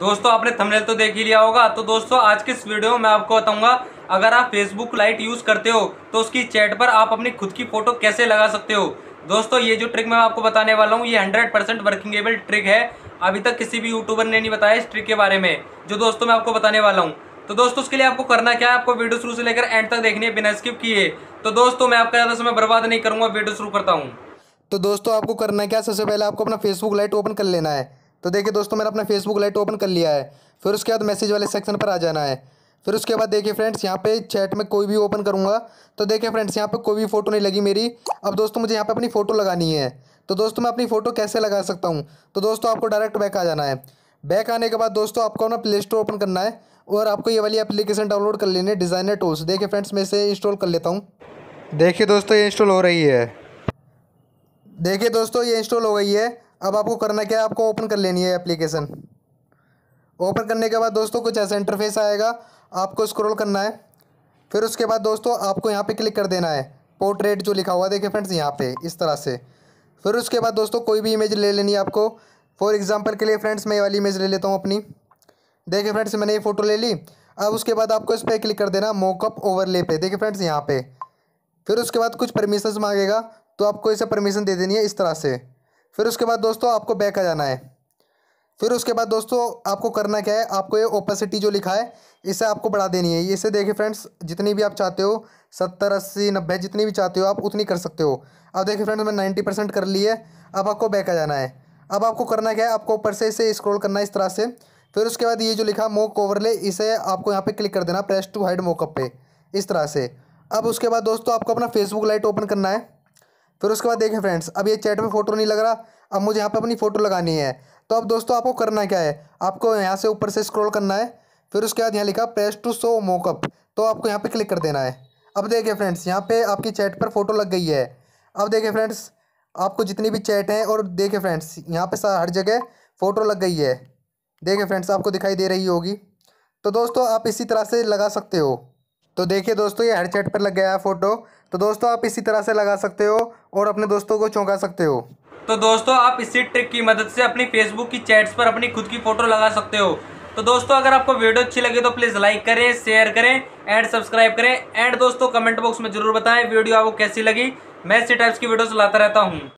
दोस्तों आपने थंबनेल तो देख ही लिया होगा तो दोस्तों आज के इस वीडियो में आपको बताऊंगा अगर आप फेसबुक लाइट यूज़ करते हो तो उसकी चैट पर आप अपनी खुद की फ़ोटो कैसे लगा सकते हो दोस्तों ये जो ट्रिक मैं आपको बताने वाला हूँ ये हंड्रेड परसेंट वर्किंगेबल ट्रिक है अभी तक किसी भी यूट्यूबर ने नहीं बताया इस ट्रिक के बारे में जो दोस्तों मैं आपको बताने वाला हूँ तो दोस्तों उसके लिए आपको करना क्या है आपको वीडियो शुरू से लेकर एंड तक देखनी है बिना स्किप किए तो दोस्तों मैं आपका ज़्यादा समय बर्बाद नहीं करूंगा वीडियो शुरू करता हूँ तो दोस्तों आपको करना क्या सबसे पहले आपको अपना फेसबुक लाइट ओपन कर लेना है तो देखिए दोस्तों मैंने अपना फेसबुक लाइट ओपन कर लिया है फिर उसके बाद मैसेज वाले सेक्शन पर आ जाना है फिर उसके बाद देखिए फ्रेंड्स यहाँ पे चैट में कोई भी ओपन करूँगा तो देखिए फ्रेंड्स यहाँ पे कोई भी फ़ोटो नहीं लगी मेरी अब दोस्तों मुझे यहाँ पे अपनी फ़ोटो लगानी है तो दोस्तों मैं अपनी फ़ोटो कैसे लगा सकता हूँ तो दोस्तों आपको डायरेक्ट बैक आ जाना है बैक आने के बाद दोस्तों आपको अपना प्ले स्टोर ओपन करना है और आपको ये वाली एप्लीकेशन डाउनलोड कर लेनी है डिज़ाइनर टूल्स देखिए फ्रेंड्स मैं इसे इंस्टॉल कर लेता हूँ देखिए दोस्तों ये इंस्टॉल हो रही है देखिए दोस्तों ये इंस्टॉल हो गई है अब आपको करना क्या है आपको ओपन कर लेनी है एप्लीकेशन ओपन करने के बाद दोस्तों कुछ ऐसा इंटरफेस आएगा आपको स्क्रॉल करना है फिर उसके बाद दोस्तों आपको यहाँ पे क्लिक कर देना है पोर्ट्रेट जो लिखा हुआ देखिए फ्रेंड्स यहाँ पे इस तरह से फिर उसके बाद दोस्तों कोई भी इमेज ले लेनी है आपको फॉर एग्ज़ाम्पल के लिए फ्रेंड्स मैं ये वाली इमेज ले लेता हूँ अपनी देखिए फ्रेंड्स मैंने ये फ़ोटो ले ली अब उसके बाद आपको इस पर क्लिक कर देना मोकअप ओवरले पे देखिए फ्रेंड्स यहाँ पे फिर उसके बाद कुछ परमिशन मांगेगा तो आपको इसे परमिशन दे देनी है इस तरह से फिर उसके बाद दोस्तों आपको बैक आ जाना है फिर उसके बाद दोस्तों आपको करना क्या है आपको ये ओपेसिटी जो लिखा है इसे आपको बढ़ा देनी है इसे देखिए फ्रेंड्स जितनी भी आप चाहते हो सत्तर अस्सी नब्बे जितनी भी चाहते हो आप उतनी कर सकते हो अब देखिए फ्रेंड्स मैं नाइन्टी परसेंट कर ली है अब आपको बैक आ जाना है अब आपको करना क्या है आपको ऊपर से इसे स्क्रोल करना है इस तरह से फिर उसके बाद ये जो लिखा मोक ओवरले इसे आपको यहाँ पर क्लिक कर देना प्रेस टू हाइड मोकअप पे इस तरह से अब उसके बाद दोस्तों आपको अपना फेसबुक लाइट ओपन करना है फिर उसके बाद देखें फ्रेंड्स अब ये चैट में फोटो नहीं लग रहा अब मुझे यहाँ पर अपनी फ़ोटो लगानी है तो अब दोस्तों आपको करना क्या है आपको यहाँ से ऊपर से स्क्रॉल करना है फिर उसके बाद यहाँ लिखा प्रेस टू शो मोकअप तो आपको यहाँ पर क्लिक कर देना है अब देखें फ्रेंड्स यहाँ पे आपकी चैट पर फ़ोटो लग गई है अब देखें फ्रेंड्स आपको जितनी भी चैट हैं और देखें फ्रेंड्स यहाँ पर हर जगह फ़ोटो लग गई है देखें फ्रेंड्स आपको दिखाई दे रही होगी तो दोस्तों आप इसी तरह से लगा सकते हो तो देखिए दोस्तों ये हेडसेट पर लग गया है फ़ोटो तो दोस्तों आप इसी तरह से लगा सकते हो और अपने दोस्तों को चौंका सकते हो तो दोस्तों आप इसी ट्रिक की मदद से अपनी फेसबुक की चैट्स पर अपनी खुद की फ़ोटो लगा सकते हो तो दोस्तों अगर आपको वीडियो अच्छी लगे तो प्लीज़ लाइक करें शेयर करें एंड सब्सक्राइब करें एंड दोस्तों कमेंट बॉक्स में जरूर बताएं वीडियो आपको कैसी लगी मैं इसी टाइप्स की वीडियोस लाता रहता हूँ